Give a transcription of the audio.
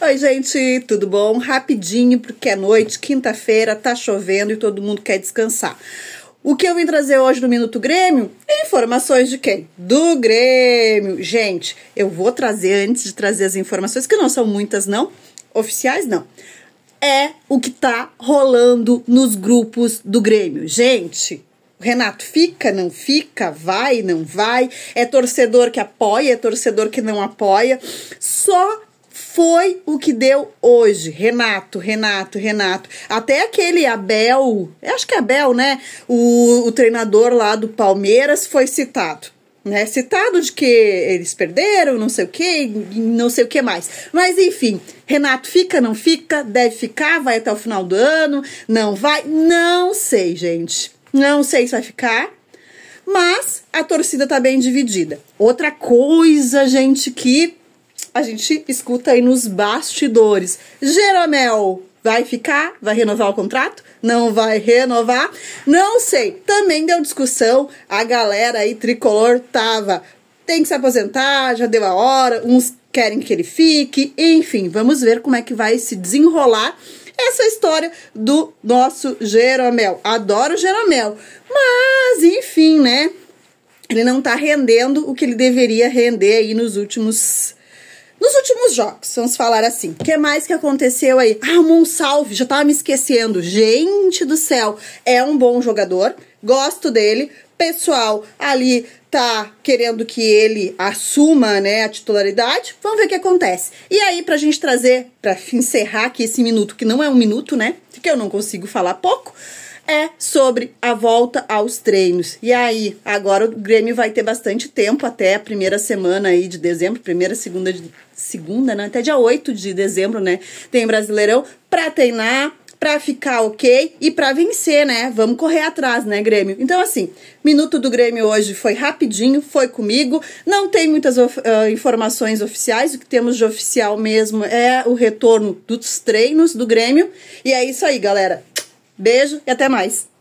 Oi, gente, tudo bom? Rapidinho, porque é noite, quinta-feira, tá chovendo e todo mundo quer descansar. O que eu vim trazer hoje no Minuto Grêmio? Informações de quem? Do Grêmio. Gente, eu vou trazer, antes de trazer as informações, que não são muitas, não, oficiais, não. É o que tá rolando nos grupos do Grêmio. Gente, Renato, fica, não fica, vai, não vai, é torcedor que apoia, é torcedor que não apoia. Só foi o que deu hoje. Renato, Renato, Renato. Até aquele Abel, acho que é Abel, né? O, o treinador lá do Palmeiras foi citado. Né, citado de que eles perderam, não sei o que, não sei o que mais. Mas enfim, Renato fica, não fica, deve ficar, vai até o final do ano, não vai, não sei, gente. Não sei se vai ficar, mas a torcida tá bem dividida. Outra coisa, gente, que a gente escuta aí nos bastidores. Jeromel, vai ficar? Vai renovar o contrato? Não vai renovar? Não sei. Também deu discussão, a galera aí tricolor tava. Tem que se aposentar, já deu a hora, uns querem que ele fique, enfim, vamos ver como é que vai se desenrolar essa história do nosso Jeromel. Adoro o Jeromel, mas enfim, né? Ele não tá rendendo o que ele deveria render aí nos últimos nos últimos jogos, vamos falar assim. O que mais que aconteceu aí? Ah, Monsalve, já tava me esquecendo. Gente do céu, é um bom jogador, gosto dele. Pessoal ali tá querendo que ele assuma, né, a titularidade. Vamos ver o que acontece. E aí, pra gente trazer, pra encerrar aqui esse minuto, que não é um minuto, né? Que eu não consigo falar pouco é sobre a volta aos treinos. E aí, agora o Grêmio vai ter bastante tempo até a primeira semana aí de dezembro, primeira, segunda, de, segunda, né? Até dia 8 de dezembro, né? Tem Brasileirão para treinar, para ficar ok e para vencer, né? Vamos correr atrás, né, Grêmio? Então, assim, minuto do Grêmio hoje foi rapidinho, foi comigo. Não tem muitas of uh, informações oficiais, o que temos de oficial mesmo é o retorno dos treinos do Grêmio. E é isso aí, galera. Beijo e até mais.